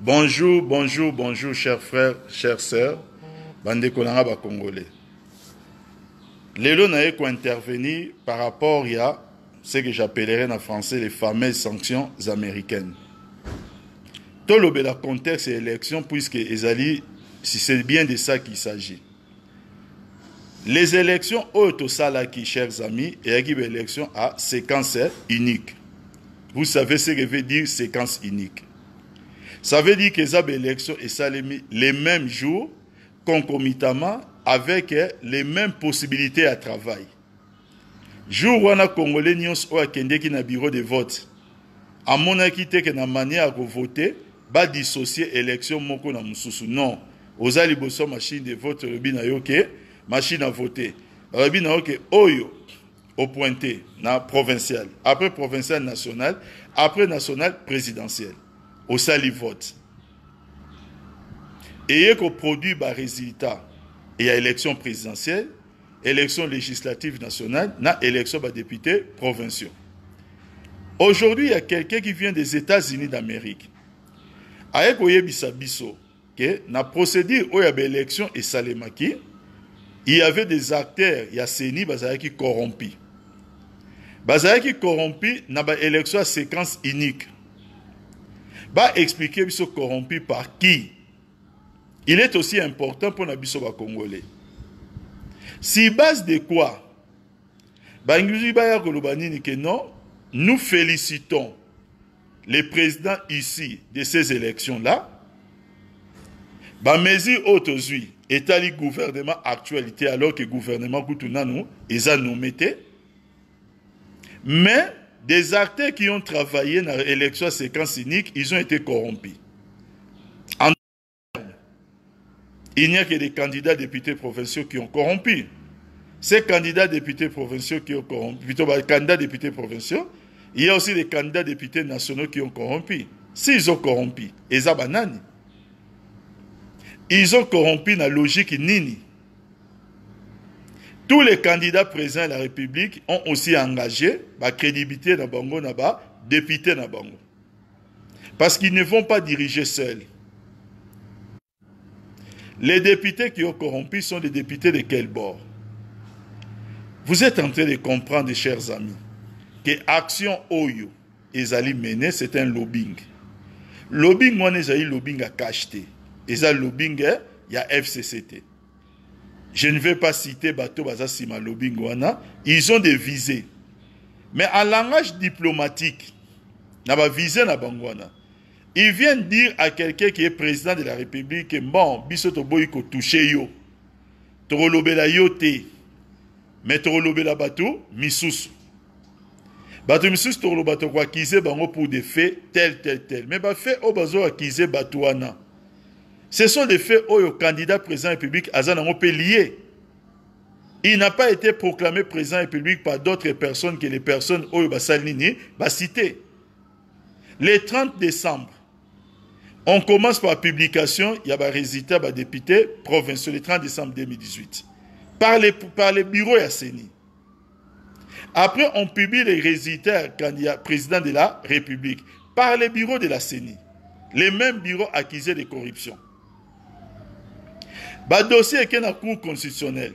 Bonjour, bonjour, bonjour, chers frères, chères sœurs, de ba congolais. Lelo n'a qu'à intervenir par rapport à ce que j'appellerais en français les fameuses sanctions américaines. Tout le contexte et élection, puisque Ezali, si c'est bien de ça qu'il s'agit. Les élections qui chers amis, et élections à séquence unique. Vous savez ce que veut dire séquence unique. Ça veut dire que Zab élection et Salemi les mêmes jours, concomitamment, avec eh, les mêmes possibilités à travail. Jour où on a Congolais nyons ou akendeki na bureau de vote. amonaki te ke na manière ya kovote badissocie élection moko na mosusu non oza liboso machine de vote olobi na yo ke machine a vote olobi na yo ke oyo opointe na provincial après provincial national après national présidentiel Au produit vote résultat, y y à élection présidentielle élection législative nationale na élection député provinciaux aujourd'hui il y a quelqu'un qui vient des états-unis d'amérique aye koyebisa bisabiso, na procédure une élection et salemaki, il y avait des acteurs ya qui qui corrompi qui corrompi na élection à séquence unique va expliquer biso corrompu par qui il est aussi important pour la ba congolais si base de quoi nous félicitons les présidents ici de ces élections là ba mesure otozui etali gouvernement actualité alors que gouvernement kutu nanu a nommé mais des acteurs qui ont travaillé dans l'élection à séquence cynique, ils ont été corrompus. En il n'y a que des candidats députés provinciaux qui ont corrompu. Ces candidats députés provinciaux qui ont corrompu, plutôt bah, candidats députés provinciaux, il y a aussi des candidats députés nationaux qui ont corrompu. S'ils ont corrompu, ils ont Ils ont corrompu dans la logique nini tous les candidats présents à la République ont aussi engagé la crédibilité na bango na député na bango. Parce qu'ils ne vont pas diriger seuls. Les députés qui ont corrompu sont des députés de quel bord Vous êtes en train de comprendre, chers amis, que Action Oyo, ezali mené, c'est un lobbying. Lobbying, on un lobbying à cacheter. Ezali lobbying, hein, il y a FCCT. Je ne vais pas citer Bato Bazasima Lobingwana. Ils ont des visées. Mais en langage diplomatique, naba visé na bangwana. Ils viennent dire à quelqu'un qui est président de la République, bon, biso touché yo. lobe yote. Mais to la bato misous. Bato misous, trolobato lobato bango pour des faits tel tel tel. Mais ba fait obazo akizé batouana. Ce sont des faits où oh, le candidat président et public Azan lié. Il n'a pas été proclamé président la République par d'autres personnes que les personnes où oh, Salini a cité. Le 30 décembre, on commence par la publication, il y a un résultat des député provincial le 30 décembre 2018, par les, par les la CENI. Après, on publie les résultats candidat président de la République par les bureaux de la CENI, les mêmes bureaux accusés de corruption est dans la cour constitutionnelle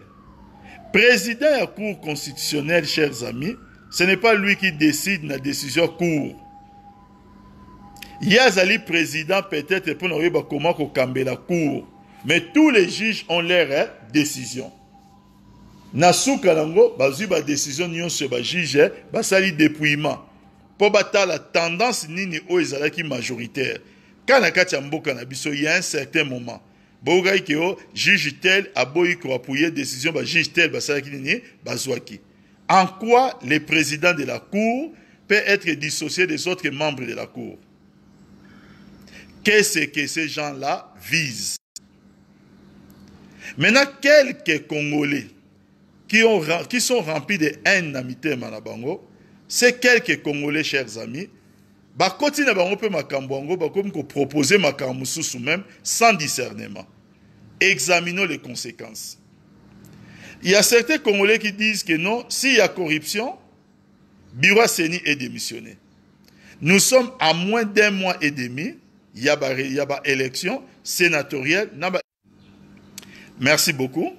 président de la cour constitutionnelle chers amis ce n'est pas lui qui décide la décision cour Il a un président peut-être pour comment oyeba cambé la cour mais tous les juges ont leur hein, décision na décision ni on se de juge hein, ba basali dépouillement Pobata la tendance nini sommes majoritaires. majoritaire on a ya mboka na un certain moment en quoi le président de la cour peut être dissocié des autres membres de la cour qu'est-ce que ces gens-là visent maintenant quelques congolais qui, ont, qui sont remplis de haine ces quelques congolais chers amis je na bango mpe makambo sans discernement examinons les conséquences il y a certains congolais qui disent que non s'il y a corruption biro seni est démissionné nous sommes à moins d'un mois et demi il y a élection sénatoriale merci beaucoup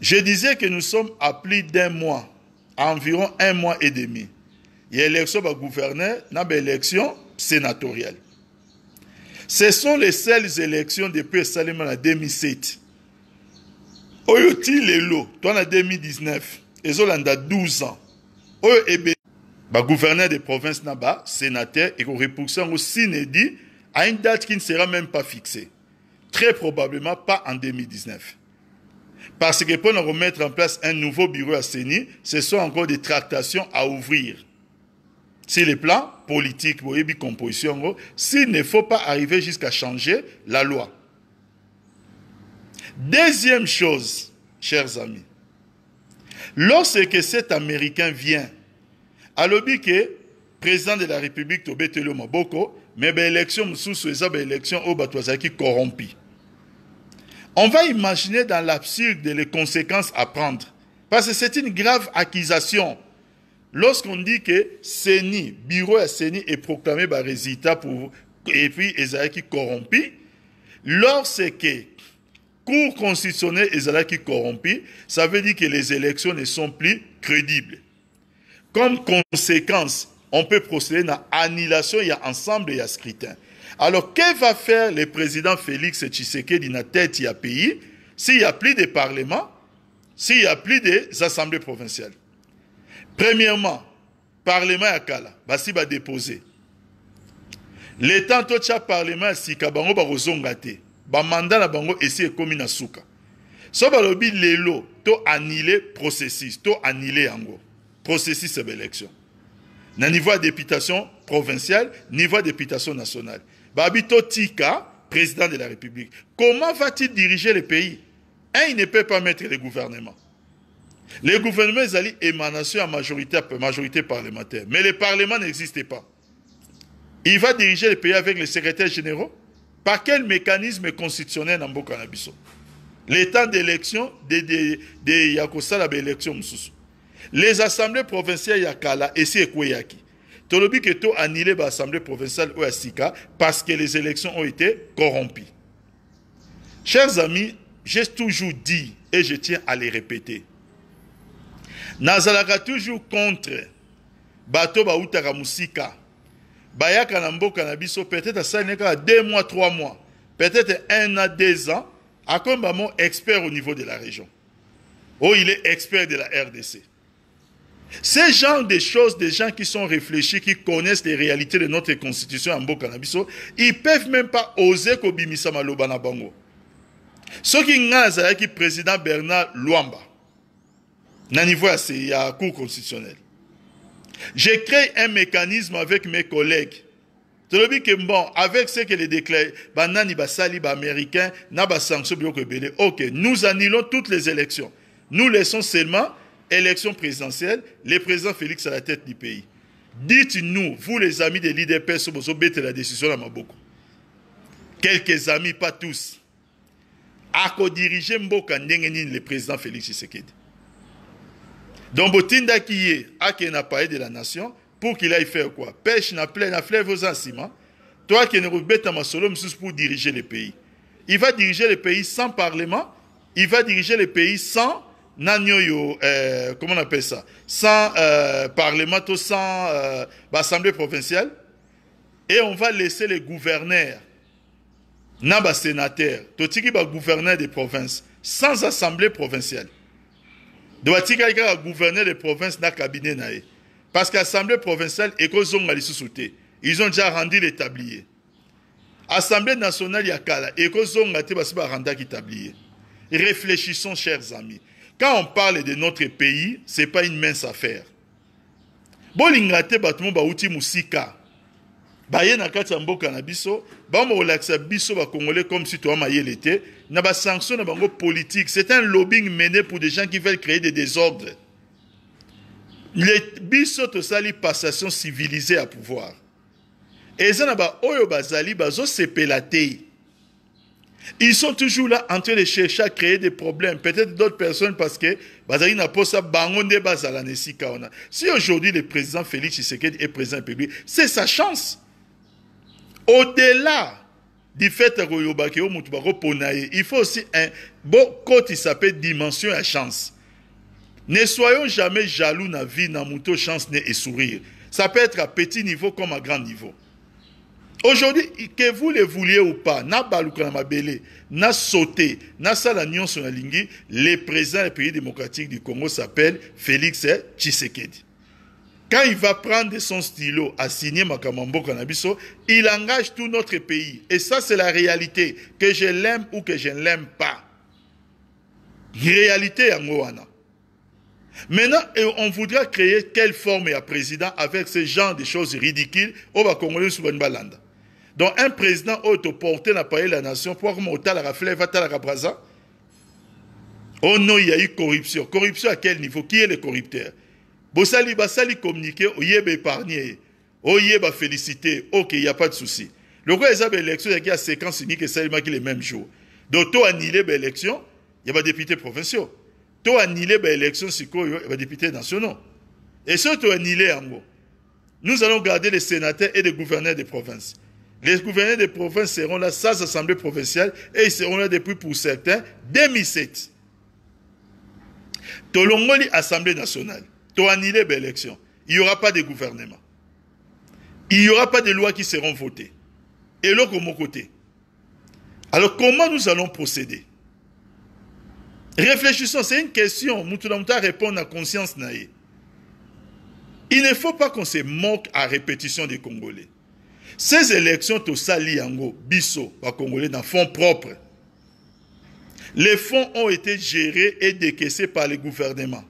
je disais que nous sommes à plus d'un mois environ un mois et demi y a élection gouverner bah, gouverneur, bah, élection sénatoriale. Ce sont les seules élections depuis Salima en 2007. est-il, le toi en 2019, ezolanda 12 ans. Oyo ebe Le bah, gouverneur des provinces na sénateur et qu'on aussi au sinédi à une date qui ne sera même pas fixée. Très probablement pas en 2019. Parce que pour nous remettre en place un nouveau bureau à CENI, ce sont encore des tractations à ouvrir c'est les plans politiques, composition, oh, s'il ne faut pas arriver jusqu'à changer la loi. Deuxième chose, chers amis, lorsque cet Américain vient, à que président de la République Tobetelo Maboko, mais l'élection est élection ben, corrompue. On va imaginer dans l'absurde les conséquences à prendre, parce que c'est une grave accusation. Lorsqu'on dit que CENI, bureau à Séni est proclamé par résultat pour, et puis ont qui corrompit, lorsque cours constitutionnel Esaïe qui corrompit, ça veut dire que les élections ne sont plus crédibles. Comme conséquence, on peut procéder à l'annulation il y a ensemble, il y a scrutin. Alors, que va faire le président Félix Tshisekedi dans tête il y a pays s'il n'y a plus de parlement, s'il n'y a plus des assemblées provinciales Premièrement, parlement à kala, basi va déposer. L'état to tcha parlement si sika Il ba kozonga te. Ba mandat na bango esi ekomi na suka. So ba lobi lelo to annuler processus, to annuler yango. Processus de l'élection. Na niveau la députation provinciale, niveau la députation nationale. Babi tika président de la République. Comment va-t-il diriger le pays? Un, il ne peut pas mettre le gouvernement. Le gouvernement est émanation à majorité, majorité parlementaire. Mais le Parlement n'existe pas. Il va diriger le pays avec les secrétaires généraux. Par quel mécanisme constitutionnel dans Bokanabiso Les temps d'élection, de, de, de Yakosala, ben, Les assemblées provinciales Yakala, et Kweyaki. Tolobi annulé l'assemblée bah, provinciale Oasika parce que les élections ont été corrompues. Chers amis, j'ai toujours dit et je tiens à les répéter nazalaka toujours contre bato bautaka musika bayaka na mboka peut-être à kaka deux mois trois mois peut-être un an, deux ans akomba expert au niveau de la région oh il est expert de la rdc ce genre de choses des gens qui sont réfléchis qui connaissent les réalités de notre constitution en mboka ils ne ils peuvent même pas oser kobimisa maloba na bango soki ngai le président bernard Luamba Nani c'est J'ai créé un mécanisme avec mes collègues. le dis que bon, avec ce que les déclarent, banani basali américain, OK, nous annulons toutes les élections. Nous laissons seulement élection présidentielle, le président Félix à la tête du pays. Dites-nous, vous les amis de l'IDP, si vous la décision à Maboko. Quelques amis, pas tous. À co-diriger Mboka le président Félix Tshisekedi. Donc, Botinda qui est à de la nation, pour qu'il aille faire quoi Pêche na pleine na fleuve aux ciment. Toi qui ne Masolo pour diriger le pays. Il va diriger le pays sans parlement, il va diriger le pays sans nanyoyo, euh, comment on appelle ça Sans euh, parlement, sans euh, assemblée provinciale. Et on va laisser les gouverneurs, naba sénateurs, qui gouverneurs des provinces, sans assemblée provinciale dobatikali gouverner les provinces dans le cabinet parce que l'Assemblée provinciale ils ont déjà rendu l'établié. assemblée nationale ils kala parce rendu ont rendu réfléchissons chers amis quand on parle de notre pays ce n'est pas une mince affaire Bon, l'ingraté bato mo bauti na biso comme si na na bango politique c'est un lobbying mené pour des gens qui veulent créer des désordres biso les passation civilisée à pouvoir ça na se bazali Ils sont toujours là en train de chercher à créer des problèmes. Peut-être d'autres personnes parce que Bazali n'a pas ça Si aujourd'hui le président Félix Tshisekedi est président public, c'est sa chance. Au-delà du fait que oh, il faut aussi un beau côté, qui s'appelle dimension et chance. Ne soyons jamais jaloux na vie, na muto chance et sourire. Ça peut être à petit niveau comme à grand niveau. Aujourd'hui, que vous le vouliez ou pas, na sauté, na le président du pays démocratique du Congo s'appelle Félix Tshisekedi. Quand il va prendre son stylo à signer Makamambo Kanabiso, il engage tout notre pays. Et ça, c'est la réalité, que je l'aime ou que je ne l'aime pas. Réalité en Moana. Maintenant, on voudrait créer quelle forme est président avec ce genre de choses ridicules au Congolais sur Balanda. Donc, un président autoporté n'a pas eu la nation pour remonter la rafle, va la rabraza. Oh non, il y a eu corruption. Corruption à quel niveau Qui est le corrupteur Bosali basali communiqué, oyeba épargné, oyeba félicité, ok, il n'y a pas de souci. Le roi des élections, il y a séquence unique et seulement qui les mêmes jours. Donc, toi annulé ben, l'élection, il y a des députés provinciaux. Toi annulé ben, l'élection, c'est quoi, il y a des députés nationaux. Et si toi annulé, nous allons garder les sénateurs et les gouverneurs des provinces. Les gouverneurs des provinces seront là, sans assemblée provinciale, et ils seront là depuis, pour certains, 2007. Tolongoli, Assemblée nationale l'élection. Ben, Il n'y aura pas de gouvernement. Il n'y aura pas de lois qui seront votées. Et là, comme mon côté. Alors, comment nous allons procéder Réfléchissons, c'est une question. devons répondre à conscience naïe. Il ne faut pas qu'on se moque à répétition des Congolais. Ces élections, Tosali haut, Bissot, par Congolais, dans fonds propres. Les fonds ont été gérés et décaissés par les gouvernements.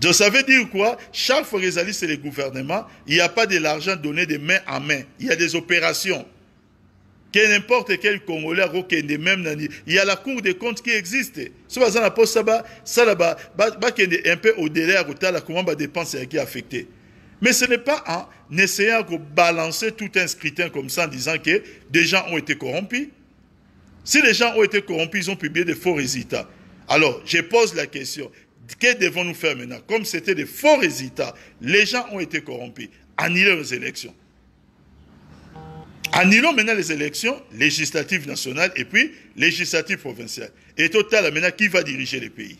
Donc ça veut dire quoi Chaque alliés et le gouvernement. Il n'y a pas de l'argent donné de main en main. Il y a des opérations. Que n'importe quel Congolais même Il y a la Cour des comptes qui existe. Si vous avez ça là-bas, un peu au délai à la comment va dépense qui affectée. Mais ce n'est pas en essayant de balancer tout un scrutin comme ça en disant que des gens ont été corrompus. Si les gens ont été corrompus, ils ont publié des faux résultats. Alors, je pose la question. Que devons-nous faire maintenant Comme c'était de faux résultats, les gens ont été corrompus. Annulons les élections. Annulons maintenant les élections législatives nationales et puis législatives provinciales. Et total, maintenant, qui va diriger le pays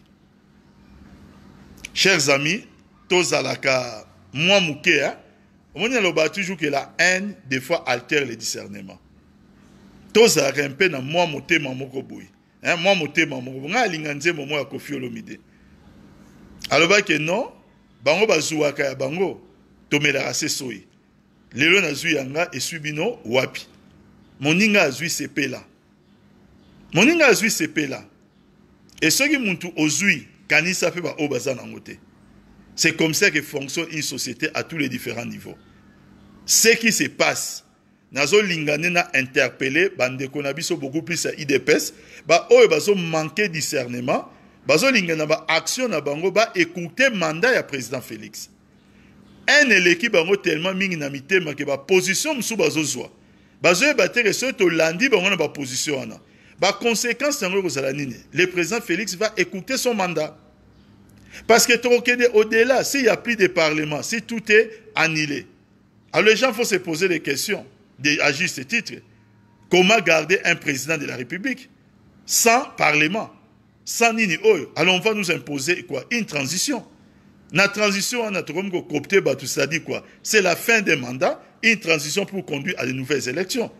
Chers amis, Tozalaka, moi, Moukea, hein, on a toujours que la haine, des fois, altère le discernement. Tozalaka, un peu dans moi, moté Mamoko Boui. Hein, moi, moté Mamoko Boui. Je moi, que non bango bazuwa kaya bango tomela rase soi lelo nazwi yanga esubino wapi moninga azui sepela moninga azui sepela et ce qui muntu ozui kanisa pe ba obaza c'est comme ça que fonctionne une société à tous les différents niveaux ce qui se passe nazo na interpeller bande konabiso beaucoup plus à ba oyo manquer discernement bazolinga na action na bango écouter mandat ya président félix ane eleki bango tellement mingi na mitema ke position mosusu bazozwa bazoyeba te ke to landi bango na baposition wana baconséquence yango ekozala nini le président félix va écouter son mandat parce que tokokende au-delà s'il n'y a plus de parlement si tout est annulé alors les gens faut se poser des questions de, à juste titre comment garder un président de la république sans parlement sanini oyo oh, alors on va nous imposer quoi une transition la transition a cest quoi c'est la fin des mandats une transition pour conduire à de nouvelles élections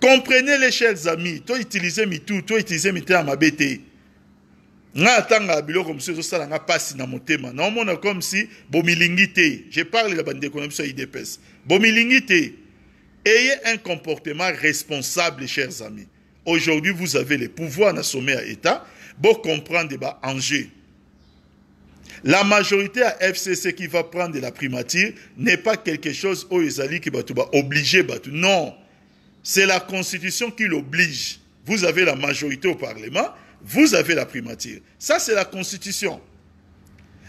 comprenez les chers amis utilisez utilisez mes utilisez toi utilisez mes thèmes. biloko mosusu comme ceux, ça na motema comme si bomilingité. je parle de la banque ça il dépasse Bomilingité. ayez un comportement responsable chers amis aujourd'hui vous avez le pouvoir na sommet à état beau comprendre l'enjeu. Eh la majorité à FCC qui va prendre la primature n'est pas quelque chose au oh, Ezali qui va bah, obliger Non. C'est la constitution qui l'oblige. Vous avez la majorité au Parlement, vous avez la primature. Ça, c'est la constitution.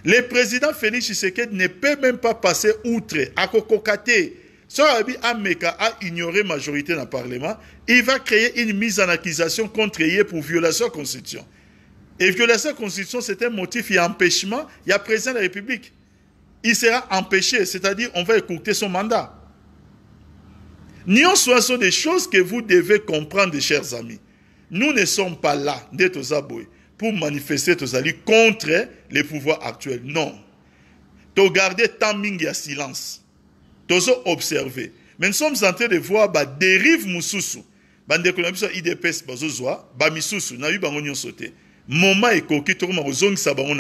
Le président Félix Tshisekedi ne peut même pas passer outre, à Kokokate. Sorabi Ameka a ignoré majorité dans le Parlement. Il va créer une mise en accusation contre lui pour violation de la Constitution. Et violation de la constitution, c'est un motif et empêchement, il y a président de la République. Il sera empêché, c'est-à-dire on va écouter son mandat. Nous sont des choses que vous devez comprendre, chers amis. Nous ne sommes pas là, d'être pour manifester Tozali contre les pouvoirs actuels. Non. To garder tant à silence. T'as observer. Mais nous sommes en train de voir la dérive Moussoussou. Bande de misusu, n'a eu sauté moma ekoki tokoma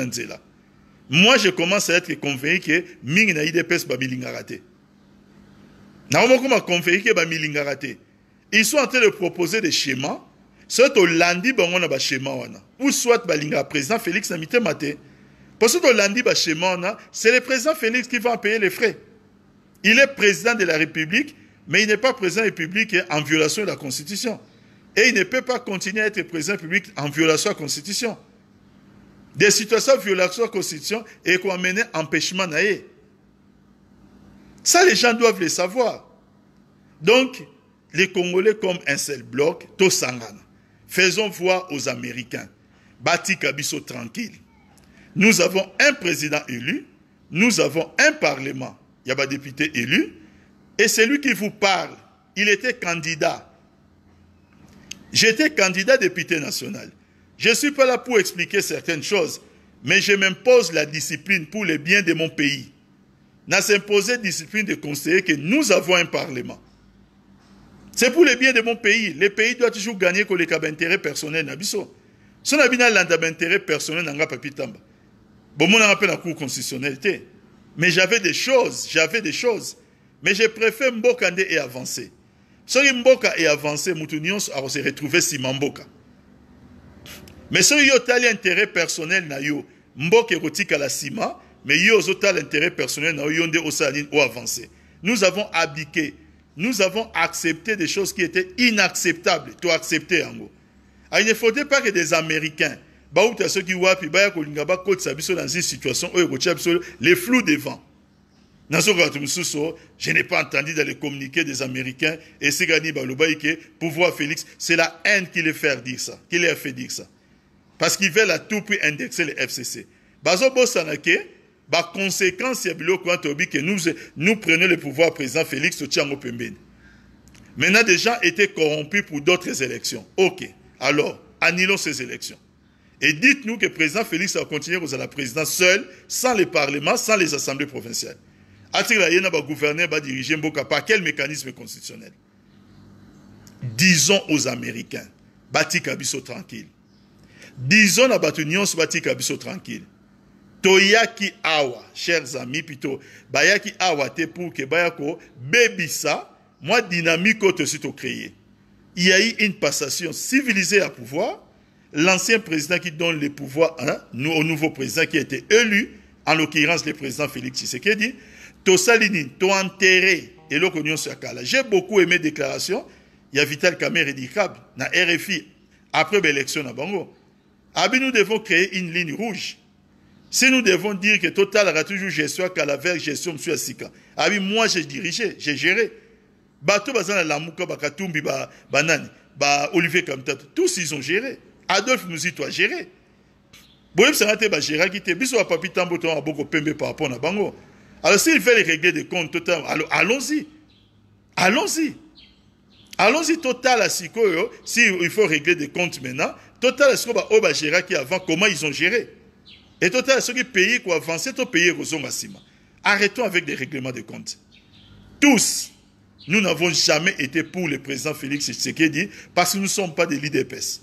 nzela moi je commence à être convaincu que mingi na idps bamilingaka te nakomokoma convaincu ke bamilingaka ils sont en train de proposer des schémas au tolandi bango na wana ou soit balingaka président félix na mitema que le soki tolandi c'est le président félix qui va payer les frais il est président de la république mais il n'est pas président de la république en violation de la constitution et il ne peut pas continuer à être président public en violation de la Constitution. Des situations violation de la Constitution et qu'on amène empêchement naïe. Ça, les gens doivent le savoir. Donc, les Congolais, comme un seul bloc, Faisons voir aux Américains. Bati Kabiso tranquille. Nous avons un président élu, nous avons un parlement. Il y a pas député élu. Et c'est lui qui vous parle. Il était candidat. J'étais candidat député national. Je ne suis pas là pour expliquer certaines choses, mais je m'impose la discipline pour le bien de mon pays. N'a la discipline de conseiller que nous avons un parlement. C'est pour le bien de mon pays. Le pays doit toujours gagner que les intérêts personnels personnel n'abisso. Son pas personnel personnel n'anga Bon, mon appel la cour constitutionnelle, Mais j'avais des choses, j'avais des choses. Mais je préfère m'bokande et avancer. Si mboka Moutounion e avancé. retrouvé Simamboka. Mais mboka me yo un intérêt personnel mboka ekotikala à me yo un intérêt personnel un yonde personnel o nous avons abdiqué nous avons accepté des choses qui étaient inacceptables to gros. Ah, il ne faudrait pas que des américains les qui dans une situation le flou devant je n'ai pas entendu dans les communiqués des américains et pour pouvoir félix c'est la haine qui les fait dire ça qui les fait dire ça parce qu'ils veulent à tout prix indexer le fcc bazobosana ke baconséquence que, c'est nous, prenons le pouvoir président félix Tchangopembe. maintenant des gens étaient corrompus pour d'autres élections ok alors annulons ces élections et dites-nous que le président Félix va continuer à la président seul, sans les Parlement, sans les assemblées provinciales atikela ye na va diriger mboka par quel mécanisme constitutionnel disons aux américains bâti Kabiso tranquille disons à Batunions, bâti batika tranquille toyaki awa chers amis plutôt bayaki awa te pour bayako moi, ça, moi dynamique suite au créé. il y a eu une passation civilisée à pouvoir l'ancien président qui donne les pouvoirs hein, au nouveau président qui a été élu en l'occurrence le président Félix Tshisekedi Tosalini, nini enterré et nyonso sur kala j'ai beaucoup aimé déclaration Y a vital Kamé dikab na rfi après l'élection à bango abi nous devons créer une ligne rouge si nous devons dire que Total aura toujours gestion ya kala vers gestion mosusu Asika. sika abi moi j'ai dirigé j'ai géré bato bah, la la lamuka bakatumbi banani ba, Olivier kamtato tous ils ont géré adolphe muzito a géré boyebisanga te Bisou à biso bapapi ntambo à beaucoup pembe par rapport à bango alors s'ils veulent régler des comptes alors allons-y. Allons-y. Allons-y total à Sikoyo, il faut régler des comptes maintenant, total est ce qu'on va gérer qui avant, comment ils ont géré. Et total à ce qui pays quoi avancer, au pays rosomassima. Arrêtons avec des règlements de comptes. Tous, nous n'avons jamais été pour le président Félix Tshisekedi parce que nous ne sommes pas des lits d'épaisse.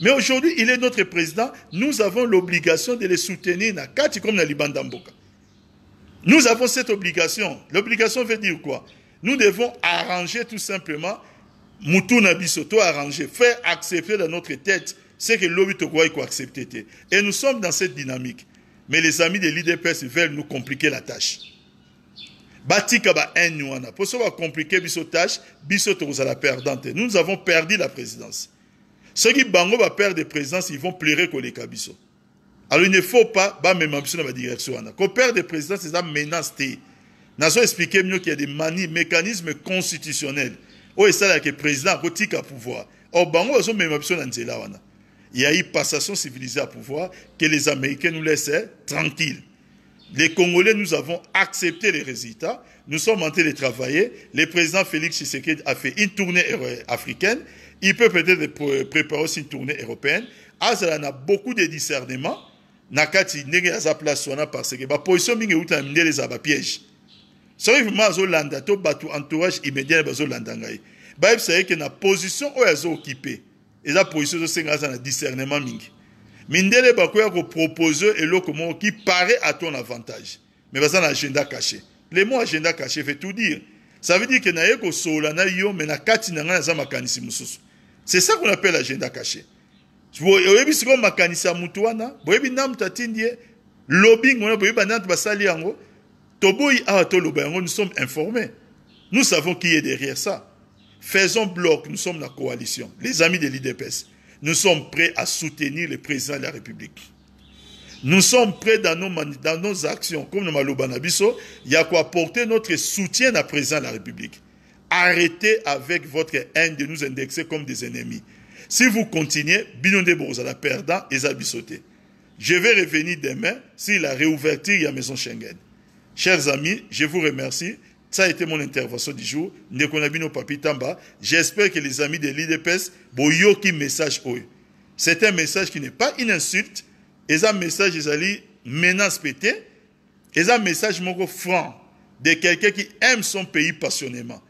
Mais aujourd'hui, il est notre président, nous avons l'obligation de le soutenir na Kati comme Liban d'Amboka. Nous avons cette obligation. L'obligation veut dire quoi Nous devons arranger tout simplement, Moutouna arranger, faire accepter dans notre tête ce que l'Obitokwa a accepté. Et nous sommes dans cette dynamique. Mais les amis de l'IDPS veulent nous compliquer la tâche. compliquer biso la perdante. Nous avons perdu la présidence. Ceux qui bango va perdre la présidence, ils vont pleurer les kabiso. Alors il ne faut pas bah, même ma direction. Hein. Qu'on perd le président, c'est une menace Nous expliqué mieux qu'il y a des mécanismes constitutionnels. mécanismes oh, constitutionnels là que le président à pouvoir a bango même ambition dans wana il y a eu passation civilisée à pouvoir que les Américains nous laissaient tranquilles. Les Congolais, nous avons accepté les résultats. Nous sommes en train de travailler. Le président Félix Tshisekedi a fait une tournée africaine. Il peut peut-être préparer aussi une tournée européenne. Azalana ah, a beaucoup de discernement. Nakati kati ndenge aza place wana parce que baposition mingi euta na mindele ezala bapiège soki vraimen azolanda to bato entourage immédiat bazolanda ngai bayebisa ye ke na position oyo azookipe eza position ezosenga aza na discernement mingi mindele bakoya kopropose eloko moko qui paraît à ton avantage mais baza na agenda caché le mot agenda caché fait tout dire ça veut dire que naye kosola na yo mais na kati na ngai naza makanisi mosusu c'est ça qu'on appelle agenda caché nous sommes informés nous savons qui est derrière ça faisons bloc nous sommes la coalition les amis de l'idps nous sommes prêts à soutenir le président de la république nous sommes prêts dans nos, dans nos actions comme na Il y a quoi porter notre soutien à président de la république arrêtez avec votre haine de nous indexer comme des ennemis si vous continuez, perdre la perda, à sauter. Je vais revenir demain la a de la maison Schengen. Chers amis, je vous remercie. Ça a été mon intervention du jour. J'espère que les amis de l'IDPS, un message C'est un message qui n'est pas une insulte. C'est un message, qui est menace pété. un message, franc, de quelqu'un qui aime son pays passionnément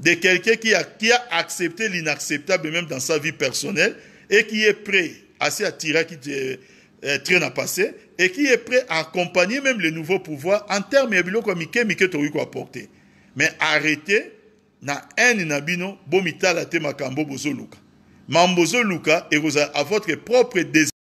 de quelqu'un qui a, qui a accepté l'inacceptable même dans sa vie personnelle et qui est prêt à attirer, qui est à passer et qui est prêt à accompagner même les nouveaux pouvoirs en termes de biloko mike mike apporter mais arrêtez na haine nabino bomitala te makambo bozoluka mambozoluka et vous à votre propre désir